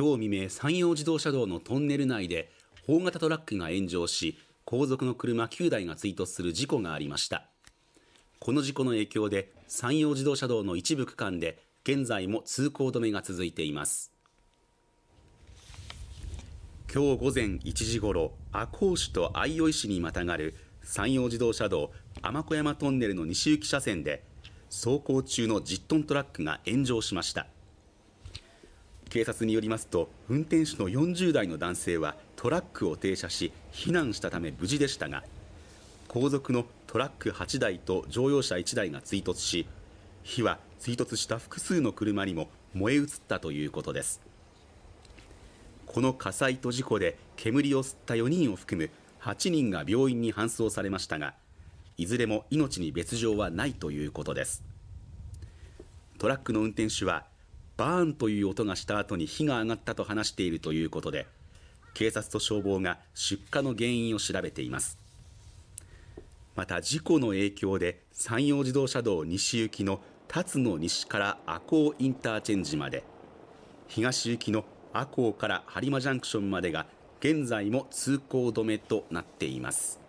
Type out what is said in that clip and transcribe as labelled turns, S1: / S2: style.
S1: 今日未明山陽自動車道のトンネル内で大型トラックが炎上し後続の車9台が追突する事故がありましたこの事故の影響で山陽自動車道の一部区間で現在も通行止めが続いています今日午前1時ごろ赤穂市と相生市にまたがる山陽自動車道天子山トンネルの西行き車線で走行中の10トントラックが炎上しました警察によりますと運転手の40代の男性はトラックを停車し避難したため無事でしたが後続のトラック8台と乗用車1台が追突し火は追突した複数の車にも燃え移ったということですこの火災と事故で煙を吸った4人を含む8人が病院に搬送されましたがいずれも命に別状はないということですトラックの運転手はバーンという音がした後に火が上がったと話しているということで警察と消防が出火の原因を調べていますまた事故の影響で山陽自動車道西行きの辰野西から赤穂インターチェンジまで東行きの赤穂から播磨ジャンクションまでが現在も通行止めとなっています